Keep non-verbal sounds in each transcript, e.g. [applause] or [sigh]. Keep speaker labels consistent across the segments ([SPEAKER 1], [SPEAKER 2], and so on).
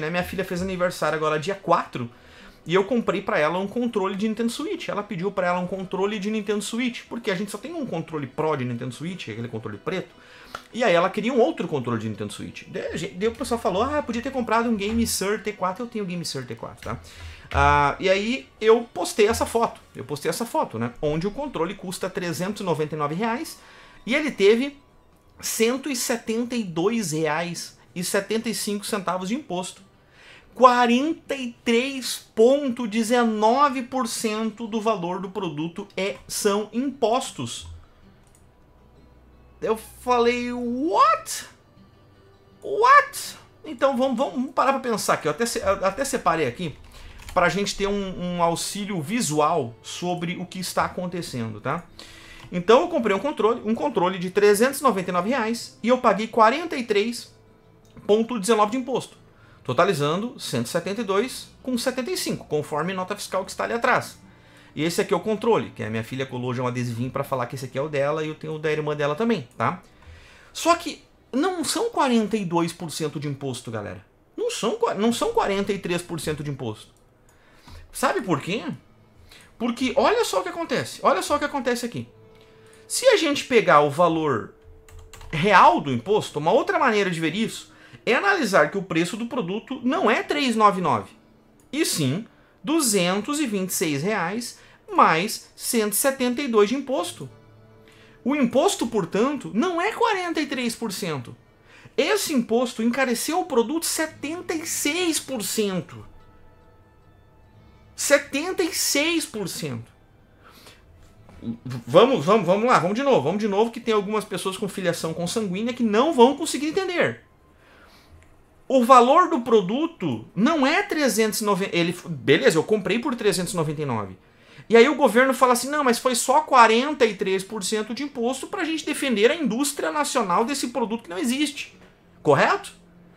[SPEAKER 1] né? Minha filha fez aniversário agora dia 4 e eu comprei para ela um controle de Nintendo Switch. Ela pediu para ela um controle de Nintendo Switch, porque a gente só tem um controle Pro de Nintendo Switch, aquele controle preto. E aí ela queria um outro controle de Nintendo Switch. Daí o pessoal falou: "Ah, podia ter comprado um Game Sur T4, eu tenho o Game Sur T4, tá?" Ah, e aí eu postei essa foto. Eu postei essa foto, né? Onde o controle custa 399 reais e ele teve 172 reais e 75 centavos de imposto 43,19% do valor do produto é, são impostos. Eu falei, what? What? Então vamos, vamos parar para pensar aqui. Eu até, eu até separei aqui para a gente ter um, um, auxílio visual sobre o que está acontecendo, tá? Então eu comprei um controle, um controle de 399 reais e eu paguei 43,19 de imposto totalizando 172,75, conforme nota fiscal que está ali atrás. E esse aqui é o controle, que a minha filha colou já um adesivinho para falar que esse aqui é o dela e eu tenho o da irmã dela também, tá? Só que não são 42% de imposto, galera. Não são, não são 43% de imposto. Sabe por quê? Porque olha só o que acontece. Olha só o que acontece aqui. Se a gente pegar o valor real do imposto, uma outra maneira de ver isso é analisar que o preço do produto não é 399, e sim 226 reais mais 172 de imposto. O imposto, portanto, não é 43%. Esse imposto encareceu o produto 76%. 76%. Vamos, vamos, vamos lá, vamos de novo, vamos de novo que tem algumas pessoas com filiação consanguínea que não vão conseguir entender o valor do produto não é 390, ele beleza, eu comprei por 399. E aí o governo fala assim: "Não, mas foi só 43% de imposto para a gente defender a indústria nacional desse produto que não existe". Correto?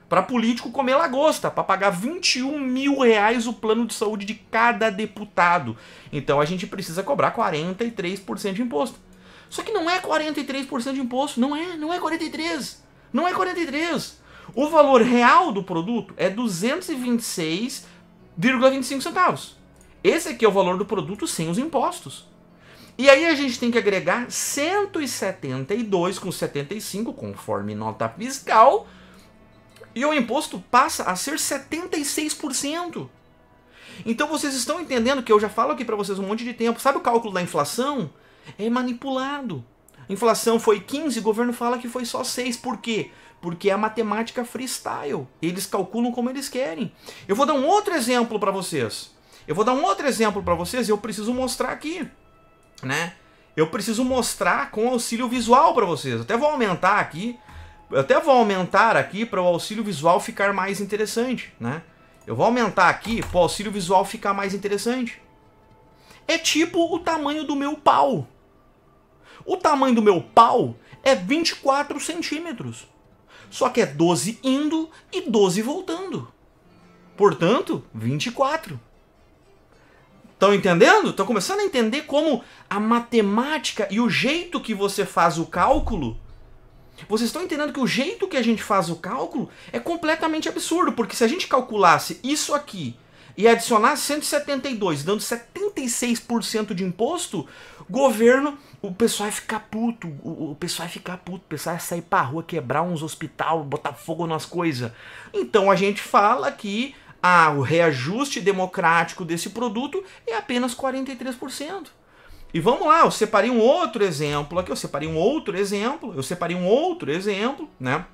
[SPEAKER 1] Para político comer lagosta, para pagar 21 mil reais o plano de saúde de cada deputado. Então a gente precisa cobrar 43% de imposto. Só que não é 43% de imposto, não é, não é 43. Não é 43. O valor real do produto é 226,25 centavos. Esse aqui é o valor do produto sem os impostos. E aí a gente tem que agregar 172,75 conforme nota fiscal. E o imposto passa a ser 76%. Então vocês estão entendendo que eu já falo aqui para vocês um monte de tempo. Sabe o cálculo da inflação? É manipulado. Inflação foi 15, o governo fala que foi só 6. Por quê? porque é a matemática freestyle. Eles calculam como eles querem. Eu vou dar um outro exemplo para vocês. Eu vou dar um outro exemplo para vocês, eu preciso mostrar aqui, né? Eu preciso mostrar com auxílio visual para vocês. até vou aumentar aqui, eu até vou aumentar aqui para o auxílio visual ficar mais interessante, né? Eu vou aumentar aqui para o auxílio visual ficar mais interessante. É tipo o tamanho do meu pau. O tamanho do meu pau é 24 centímetros. Só que é 12 indo e 12 voltando. Portanto, 24. Estão entendendo? Estão começando a entender como a matemática e o jeito que você faz o cálculo. Vocês estão entendendo que o jeito que a gente faz o cálculo é completamente absurdo, porque se a gente calculasse isso aqui e adicionar 172, dando 76% de imposto, governo, o pessoal vai ficar puto, o, pessoal vai ficar puto, o pessoal vai sair pra rua, quebrar uns hospital, botar fogo nas coisas. Então a gente fala que ah, o reajuste democrático desse produto é apenas 43%. E vamos lá, eu separei um outro exemplo aqui, eu separei um outro exemplo, eu separei um outro exemplo, né?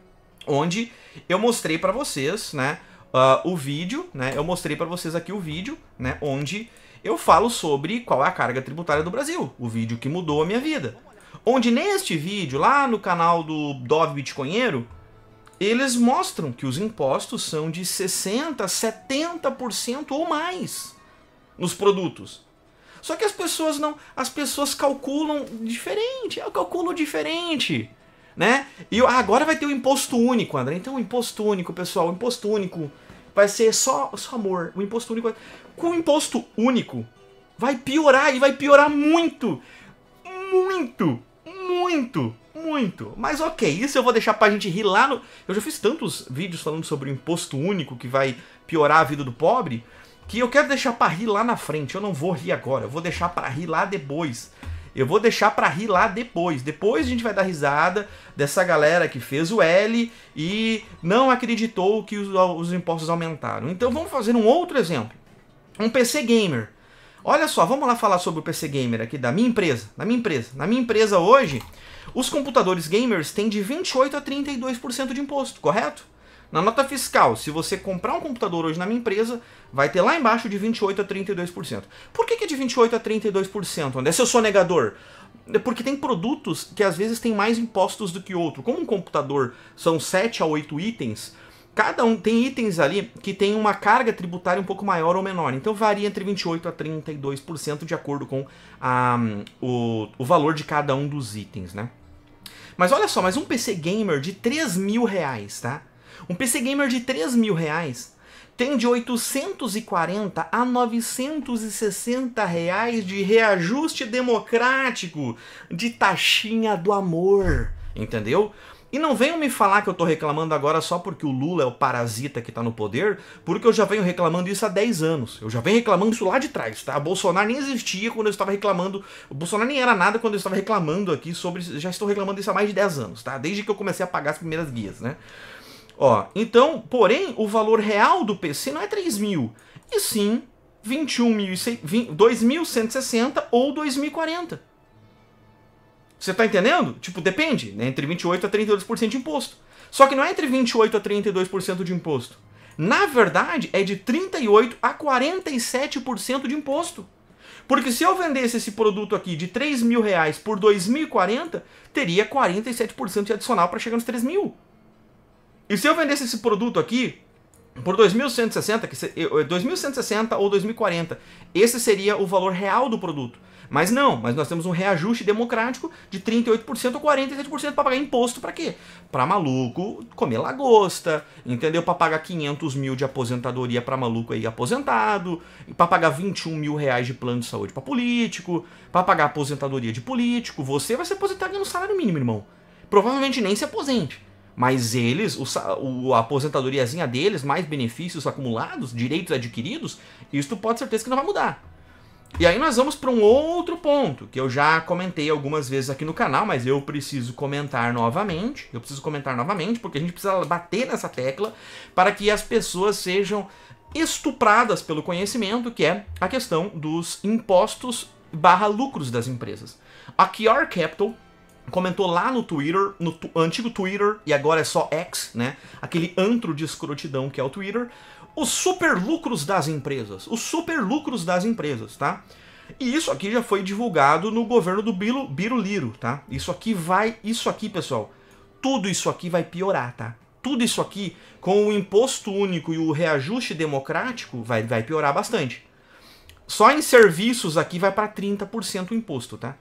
[SPEAKER 1] Onde eu mostrei para vocês, né? uh, o vídeo, né? Eu mostrei para vocês aqui o vídeo, né? Onde eu falo sobre qual é a carga tributária do Brasil, o vídeo que mudou a minha vida. Onde neste vídeo, lá no canal do Dove Bitcoinheiro, eles mostram que os impostos são de 60%, 70% ou mais nos produtos. Só que as pessoas não, as pessoas calculam diferente. Eu calculo diferente, né? E agora vai ter o imposto único, André. Então, o imposto único, pessoal, o imposto único vai ser só, só amor. O imposto único. Com o imposto único, vai piorar e vai piorar muito. Muito, muito, muito. Mas ok, isso eu vou deixar pra gente rir lá no. Eu já fiz tantos vídeos falando sobre o imposto único que vai piorar a vida do pobre. Que eu quero deixar pra rir lá na frente. Eu não vou rir agora, eu vou deixar pra rir lá depois. Eu vou deixar pra rir lá depois. Depois a gente vai dar risada dessa galera que fez o L e não acreditou que os, os impostos aumentaram. Então vamos fazer um outro exemplo. Um PC Gamer. Olha só, vamos lá falar sobre o PC Gamer aqui da minha empresa. Da minha empresa. Na minha empresa hoje, os computadores gamers têm de 28 a 32% de imposto, correto? Na nota fiscal, se você comprar um computador hoje na minha empresa, vai ter lá embaixo de 28% a 32%. Por que, que é de 28% a 32%, André? Se eu sou negador? É porque tem produtos que às vezes têm mais impostos do que outro. Como um computador são 7 a 8 itens, cada um tem itens ali que tem uma carga tributária um pouco maior ou menor. Então varia entre 28 a 32% de acordo com a, o, o valor de cada um dos itens, né? Mas olha só, mas um PC gamer de 3 mil reais, tá? Um PC Gamer de 3 mil reais tem de 840 a 960 reais de reajuste democrático, de taxinha do amor, entendeu? E não venham me falar que eu tô reclamando agora só porque o Lula é o parasita que tá no poder, porque eu já venho reclamando isso há 10 anos. Eu já venho reclamando isso lá de trás, tá? Bolsonaro nem existia quando eu estava reclamando. O Bolsonaro nem era nada quando eu estava reclamando aqui sobre. Já estou reclamando isso há mais de 10 anos, tá? Desde que eu comecei a pagar as primeiras guias, né? Ó, então, porém, o valor real do PC não é 3.000, e sim 2.160 ou 2.040. Você tá entendendo? Tipo, depende, né? entre 28% a 32% de imposto. Só que não é entre 28% a 32% de imposto. Na verdade, é de 38% a 47% de imposto. Porque se eu vendesse esse produto aqui de 3 mil reais por 2.040, teria 47% de adicional para chegar nos 3 mil. E se eu vendesse esse produto aqui por 2160, que 2160 eh, ou 2040, esse seria o valor real do produto. Mas não, mas nós temos um reajuste democrático de 38% ou 47% para pagar imposto para quê? Para maluco comer lagosta, entendeu? Para pagar 500 mil de aposentadoria para maluco aí aposentado, para pagar 21 mil reais de plano de saúde para político, para pagar aposentadoria de político. Você vai se aposentar ganhando salário mínimo, irmão. Provavelmente nem se aposente. Mas eles, o, o, a aposentadoriazinha deles, mais benefícios acumulados, direitos adquiridos, isso pode certeza que não vai mudar. E aí nós vamos para um outro ponto, que eu já comentei algumas vezes aqui no canal, mas eu preciso comentar novamente. Eu preciso comentar novamente, porque a gente precisa bater nessa tecla para que as pessoas sejam estupradas pelo conhecimento, que é a questão dos impostos barra lucros das empresas. A QR Capital comentou lá no Twitter, no antigo Twitter, e agora é só X, né? Aquele antro de escrotidão que é o Twitter. Os superlucros das empresas. Os superlucros das empresas, tá? E isso aqui já foi divulgado no governo do Biro, Biro Liro, tá? Isso aqui vai. Isso aqui, pessoal. Tudo isso aqui vai piorar, tá? Tudo isso aqui, com o imposto único e o reajuste democrático, vai, vai piorar bastante. Só em serviços aqui vai para 30% o imposto, tá?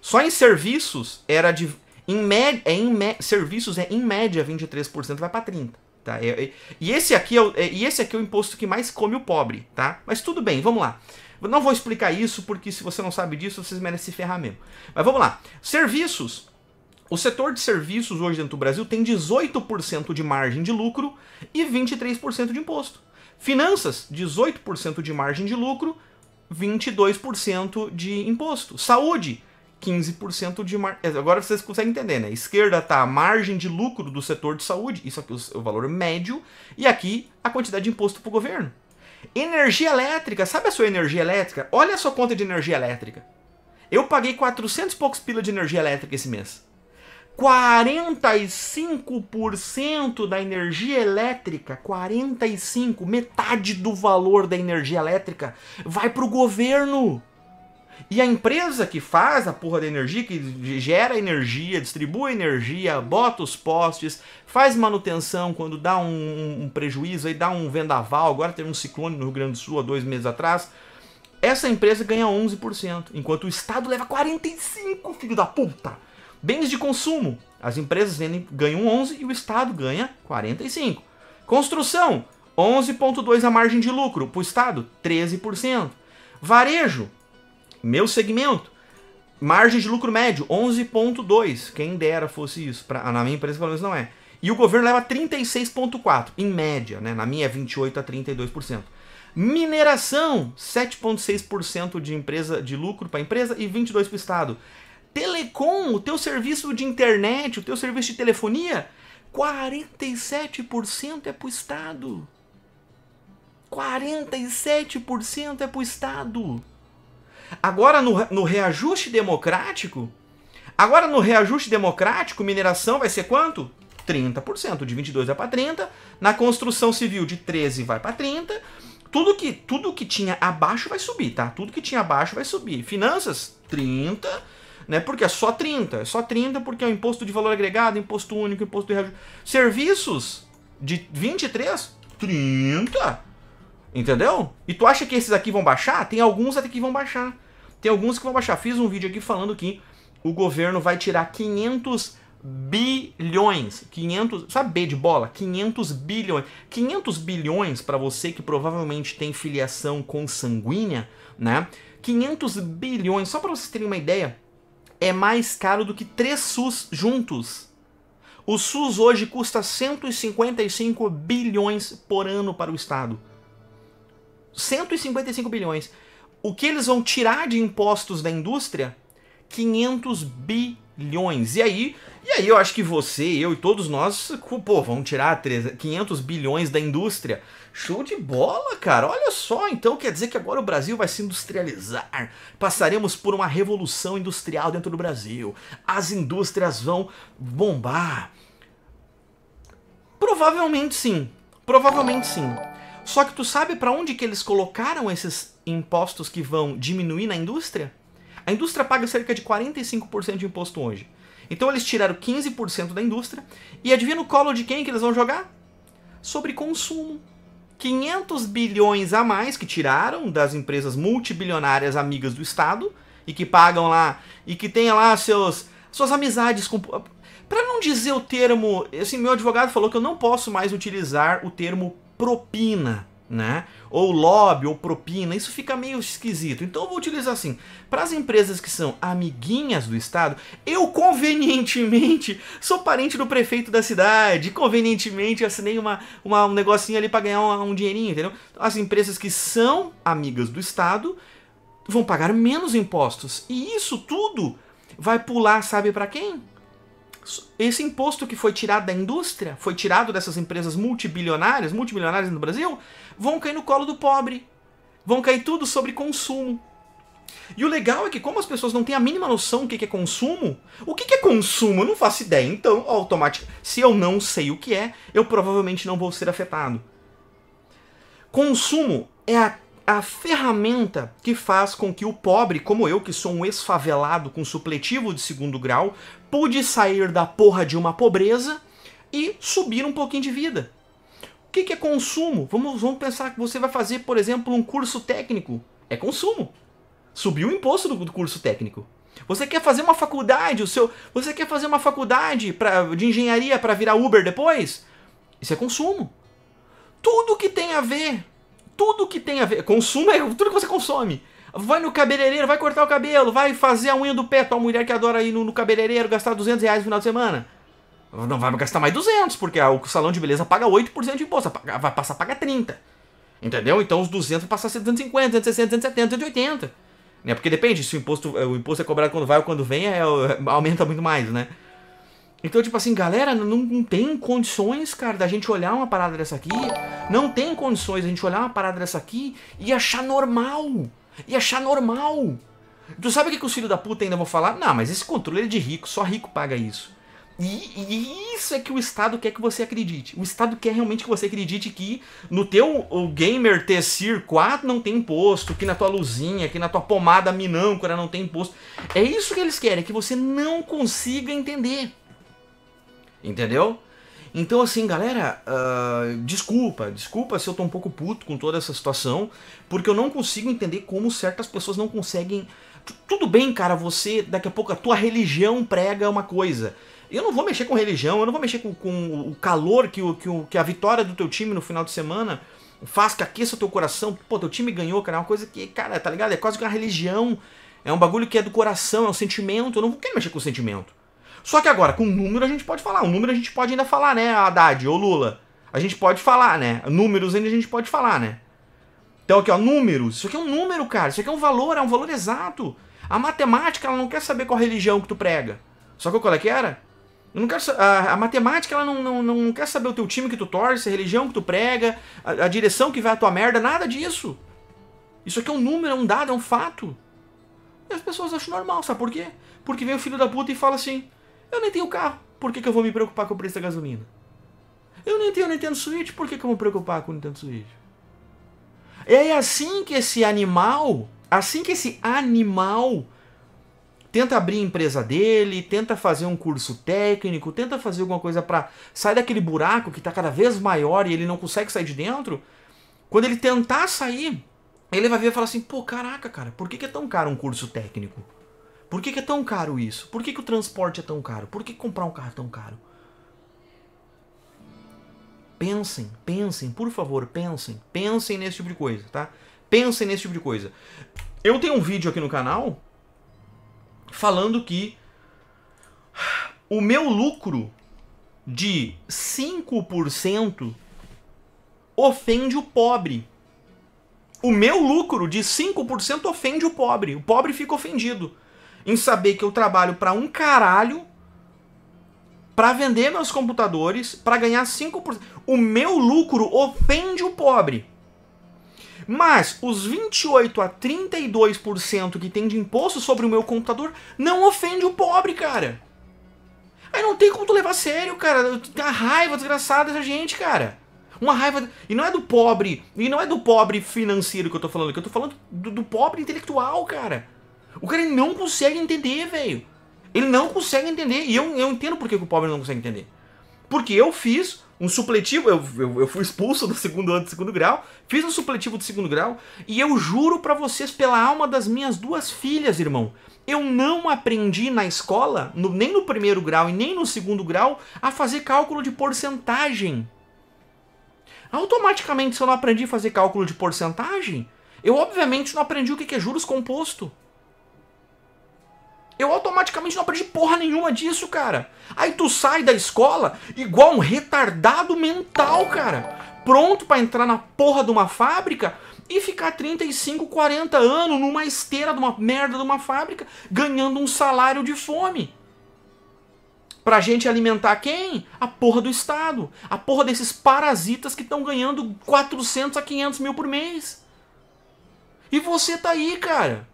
[SPEAKER 1] Só em serviços era de em média, é em me, serviços é em média 23%, vai para 30, tá? É, é, e esse aqui é, o, é, e esse aqui é o imposto que mais come o pobre, tá? Mas tudo bem, vamos lá. não vou explicar isso porque se você não sabe disso, vocês merecem se ferrar mesmo. Mas vamos lá. Serviços. O setor de serviços hoje dentro do Brasil tem 18% de margem de lucro e 23% de imposto. Finanças, 18% de margem de lucro, 22% de imposto. Saúde, 15% de mar... É, agora vocês conseguem entender, né? Esquerda tá a margem de lucro do setor de saúde, isso aqui é o valor médio, e aqui a quantidade de imposto para o governo. Energia elétrica, sabe a sua energia elétrica? Olha a sua conta de energia elétrica. Eu paguei 400 e poucos pila de energia elétrica esse mês. 45% da energia elétrica, 45, metade do valor da energia elétrica vai para o governo. E a empresa que faz a porra da energia, que gera energia, distribui energia, bota os postes, faz manutenção quando dá um, um prejuízo, aí dá um vendaval. Agora teve um ciclone no Rio Grande do Sul há dois meses atrás. Essa empresa ganha 11%, enquanto o Estado leva 45%, filho da puta! Bens de consumo. As empresas vendem, ganham 11% e o Estado ganha 45%. Construção, 11,2% a margem de lucro. Para o Estado, 13%. Varejo, meu segmento, margem de lucro médio, 11.2. Quem dera fosse isso. Pra, na minha empresa, pelo menos, não é. E o governo leva 36,4%, em média, né? Na minha é 28% a 32%. Mineração, 7,6% de empresa de lucro para a empresa e 22% para o Estado. Telecom, o teu serviço de internet, o teu serviço de telefonia, 47% é para o Estado. 47% é para o Estado. Agora, no, no reajuste democrático, agora no reajuste democrático, mineração vai ser quanto? 30%, de 22 vai para 30, na construção civil de 13 vai para 30. Tudo que tudo que tinha abaixo vai subir, tá? Tudo que tinha abaixo vai subir. Finanças 30, né? Porque é só 30, é só 30 porque é o imposto de valor agregado, imposto único, imposto de reajuste. Serviços de 23, 30. Entendeu? E tu acha que esses aqui vão baixar? Tem alguns até que vão baixar. Tem alguns que vão baixar. Fiz um vídeo aqui falando que o governo vai tirar 500 bilhões, 500, sabe B de bola? 500 bilhões. 500 bilhões para você que provavelmente tem filiação consanguínea, né? 500 bilhões, só para vocês terem uma ideia, é mais caro do que três SUS juntos. O SUS hoje custa 155 bilhões por ano para o estado. 155 bilhões. O que eles vão tirar de impostos da indústria? 500 bilhões. E aí, e aí eu acho que você, eu e todos nós, pô, vamos tirar 500 bilhões da indústria. Show de bola, cara. Olha só, então quer dizer que agora o Brasil vai se industrializar. Passaremos por uma revolução industrial dentro do Brasil. As indústrias vão bombar. Provavelmente sim. Provavelmente sim. Só que tu sabe para onde que eles colocaram esses impostos que vão diminuir na indústria? A indústria paga cerca de 45% de imposto hoje. Então eles tiraram 15% da indústria e adivinha no colo de quem que eles vão jogar? Sobre consumo. 500 bilhões a mais que tiraram das empresas multibilionárias amigas do Estado e que pagam lá e que tem lá seus suas amizades com para não dizer o termo, assim, meu advogado falou que eu não posso mais utilizar o termo propina, né? Ou lobby ou propina, isso fica meio esquisito. Então eu vou utilizar assim, para as empresas que são amiguinhas do estado, eu convenientemente sou parente do prefeito da cidade, convenientemente assinei uma, uma um negocinho ali para ganhar um, um dinheirinho, entendeu? Então, as empresas que são amigas do estado vão pagar menos impostos. E isso tudo vai pular, sabe para quem? esse imposto que foi tirado da indústria, foi tirado dessas empresas multibilionárias, multibilionárias no Brasil, vão cair no colo do pobre. Vão cair tudo sobre consumo. E o legal é que, como as pessoas não têm a mínima noção do que é consumo, o que é consumo? Eu não faço ideia. Então, automaticamente, se eu não sei o que é, eu provavelmente não vou ser afetado. Consumo é a a ferramenta que faz com que o pobre, como eu, que sou um esfavelado com supletivo de segundo grau, pude sair da porra de uma pobreza e subir um pouquinho de vida. O que, que é consumo? Vamos, vamos pensar que você vai fazer, por exemplo, um curso técnico. É consumo. Subiu o imposto do, do curso técnico. Você quer fazer uma faculdade, o seu, você quer fazer uma faculdade pra, de engenharia para virar Uber depois? Isso é consumo. Tudo que tem a ver tudo que tem a ver. Consumo é tudo que você consome. Vai no cabeleireiro, vai cortar o cabelo, vai fazer a unha do pé. Tua mulher que adora ir no, no cabeleireiro gastar 200 reais no final de semana. Não vai gastar mais 200, porque o salão de beleza paga 8% de imposto, vai passar a pagar 30. Entendeu? Então os 200 vão passar a ser 250, 260, 270, 280. Né? Porque depende, se o imposto, o imposto é cobrado quando vai ou quando vem, é, é aumenta muito mais, né? Então, tipo assim, galera, não, não, tem condições, cara, da gente olhar uma parada dessa aqui. Não tem condições da gente olhar uma parada dessa aqui e achar normal. E achar normal. Tu sabe o que, que os filhos da puta ainda vão falar? Não, mas esse controle é de rico, só rico paga isso. E, e, isso é que o Estado quer que você acredite. O Estado quer realmente que você acredite que no teu o gamer Tessir 4 não tem imposto, que na tua luzinha, que na tua pomada minâncora não tem imposto. É isso que eles querem, é que você não consiga entender. Entendeu? Então, assim, galera, uh, desculpa, desculpa se eu tô um pouco puto com toda essa situação, porque eu não consigo entender como certas pessoas não conseguem. Tudo bem, cara, você, daqui a pouco, a tua religião prega uma coisa. Eu não vou mexer com religião, eu não vou mexer com, com o calor que, o, que, o, que a vitória do teu time no final de semana faz que aqueça o teu coração. Pô, teu time ganhou, cara, é uma coisa que, cara, tá ligado? É quase que uma religião. É um bagulho que é do coração, é um sentimento. Eu não quero mexer com o sentimento. Só que agora, com número a gente pode falar. O número a gente pode ainda falar, né, Haddad ou Lula? A gente pode falar, né? Números ainda a gente pode falar, né? Então aqui, ó, números. Isso aqui é um número, cara. Isso aqui é um valor, é um valor exato. A matemática, ela não quer saber qual religião que tu prega. Só que qual é que era? Eu não quero, a, a matemática, ela não, não, não quer saber o teu time que tu torce, a religião que tu prega, a, a direção que vai a tua merda, nada disso. Isso aqui é um número, é um dado, é um fato. E as pessoas acham normal, sabe por quê? Porque vem o filho da puta e fala assim: eu nem tenho carro, por que, que eu vou me preocupar com o preço da gasolina? Eu nem tenho Nintendo Switch, por que, que eu vou me preocupar com o Nintendo Switch? É assim que esse animal, assim que esse animal tenta abrir a empresa dele, tenta fazer um curso técnico, tenta fazer alguma coisa para sair daquele buraco que está cada vez maior e ele não consegue sair de dentro. Quando ele tentar sair, ele vai ver e falar assim: pô, caraca, cara, por que, que é tão caro um curso técnico? Por que, que é tão caro isso? Por que, que o transporte é tão caro? Por que comprar um carro é tão caro? Pensem, pensem, por favor, pensem. Pensem nesse tipo de coisa, tá? Pensem nesse tipo de coisa. Eu tenho um vídeo aqui no canal falando que o meu lucro de 5% ofende o pobre. O meu lucro de 5% ofende o pobre. O pobre fica ofendido em saber que eu trabalho para um caralho para vender meus computadores para ganhar 5%. O meu lucro ofende o pobre. Mas os 28 a 32% que tem de imposto sobre o meu computador não ofende o pobre, cara. Aí não tem como tu levar a sério, cara. A raiva desgraçada dessa gente, cara. Uma raiva. E não é do pobre. E não é do pobre financeiro que eu tô falando, que eu tô falando do, do pobre intelectual, cara. O cara não consegue entender, velho. Ele não consegue entender. E eu, eu entendo por que, o pobre não consegue entender. Porque eu fiz um supletivo, eu, eu, eu, fui expulso do segundo ano do segundo grau, fiz um supletivo de segundo grau, e eu juro para vocês pela alma das minhas duas filhas, irmão, eu não aprendi na escola, no, nem no primeiro grau e nem no segundo grau, a fazer cálculo de porcentagem. Automaticamente, se eu não aprendi a fazer cálculo de porcentagem, eu obviamente não aprendi o que é juros composto. Eu automaticamente não aprendi porra nenhuma disso, cara. Aí tu sai da escola igual um retardado mental, cara. Pronto para entrar na porra de uma fábrica e ficar 35, 40 anos numa esteira de uma merda de uma fábrica, ganhando um salário de fome. Pra gente alimentar quem? A porra do Estado. A porra desses parasitas que estão ganhando 400 a 500 mil por mês. E você tá aí, cara.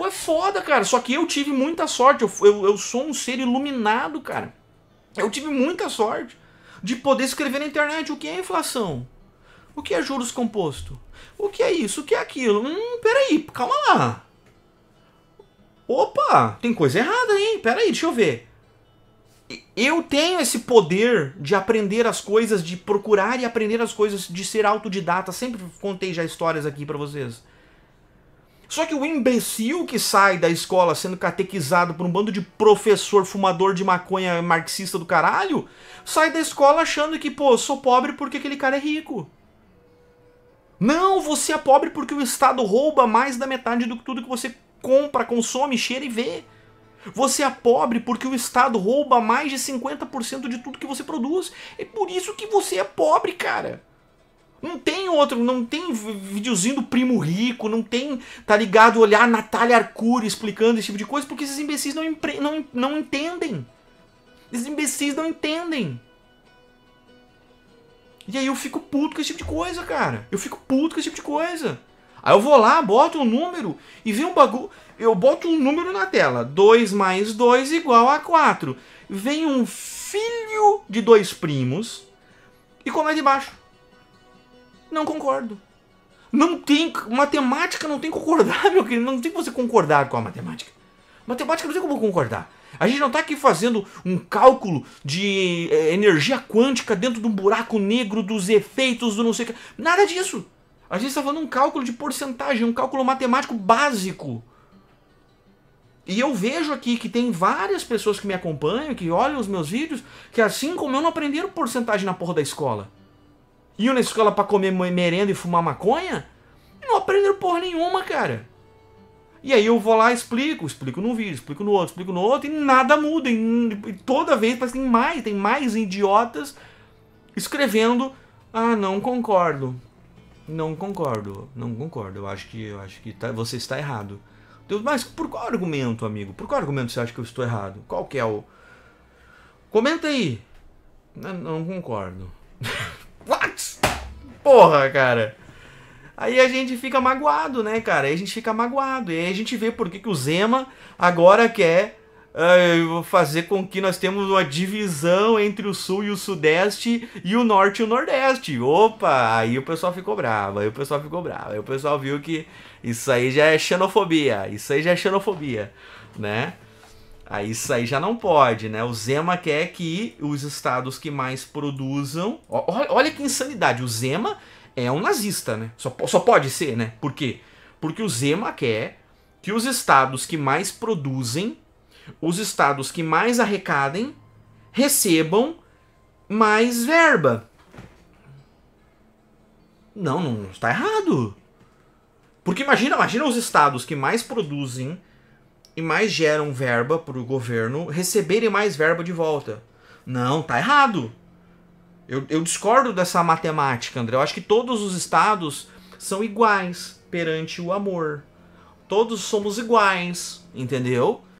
[SPEAKER 1] Pô, é foda, cara. Só que eu tive muita sorte. Eu, eu, eu sou um ser iluminado, cara. Eu tive muita sorte de poder escrever na internet o que é inflação. O que é juros composto? O que é isso? O que é aquilo? Hum, peraí, calma lá. Opa, tem coisa errada, hein? Peraí, deixa eu ver. Eu tenho esse poder de aprender as coisas, de procurar e aprender as coisas, de ser autodidata. Sempre contei já histórias aqui para vocês. Só que o imbecil que sai da escola sendo catequizado por um bando de professor fumador de maconha marxista do caralho, sai da escola achando que, pô, sou pobre porque aquele cara é rico. Não, você é pobre porque o Estado rouba mais da metade do que tudo que você compra, consome, cheira e vê. Você é pobre porque o Estado rouba mais de 50% de tudo que você produz. É por isso que você é pobre, cara. Não tem outro, não tem videozinho do primo rico, não tem, tá ligado, olhar Natália Arcuri explicando esse tipo de coisa, porque esses imbecis não, não, não entendem. Esses imbecis não entendem. E aí eu fico puto com esse tipo de coisa, cara. Eu fico puto com esse tipo de coisa. Aí eu vou lá, boto um número e vem um bagulho. Eu boto um número na tela. 2 mais 2 igual a 4. Vem um filho de dois primos e comenta embaixo. Não concordo. Não tem. Matemática não tem concordar, [laughs] meu querido. Não tem que você concordar com a matemática. Matemática não tem como concordar. A gente não está aqui fazendo um cálculo de é, energia quântica dentro de um buraco negro, dos efeitos do não sei o que. Nada disso. A gente está falando um cálculo de porcentagem, um cálculo matemático básico. E eu vejo aqui que tem várias pessoas que me acompanham, que olham os meus vídeos, que assim como eu não aprenderam porcentagem na porra da escola iam na escola para comer merenda e fumar maconha? Não aprenderam porra nenhuma, cara. E aí eu vou lá explico, explico num vídeo, explico no outro, explico no outro, e nada muda. E toda vez parece que tem mais, tem mais idiotas escrevendo. Ah, não concordo. Não concordo, não concordo. Eu acho que, eu acho que tá, você está errado. Deus, mas por qual argumento, amigo? Por qual argumento você acha que eu estou errado? Qual que é o. Comenta aí. Não, não concordo. [laughs] Porra, cara. Aí a gente fica magoado, né, cara? Aí a gente fica magoado. E aí a gente vê por que, que o Zema agora quer uh, fazer com que nós temos uma divisão entre o Sul e o Sudeste e o Norte e o Nordeste. Opa! Aí o pessoal ficou bravo, aí o pessoal ficou bravo. Aí o pessoal viu que isso aí já é xenofobia, isso aí já é xenofobia, né? Aí isso aí já não pode, né? O Zema quer que os estados que mais produzam. Olha que insanidade. O Zema é um nazista, né? Só, só pode ser, né? Por quê? Porque o Zema quer que os estados que mais produzem, os estados que mais arrecadem, recebam mais verba. Não, não está errado. Porque imagina, imagina os estados que mais produzem, e mais geram verba para o governo receberem mais verba de volta. Não, tá errado. Eu, eu discordo dessa matemática, André. Eu acho que todos os estados são iguais perante o amor. Todos somos iguais, entendeu?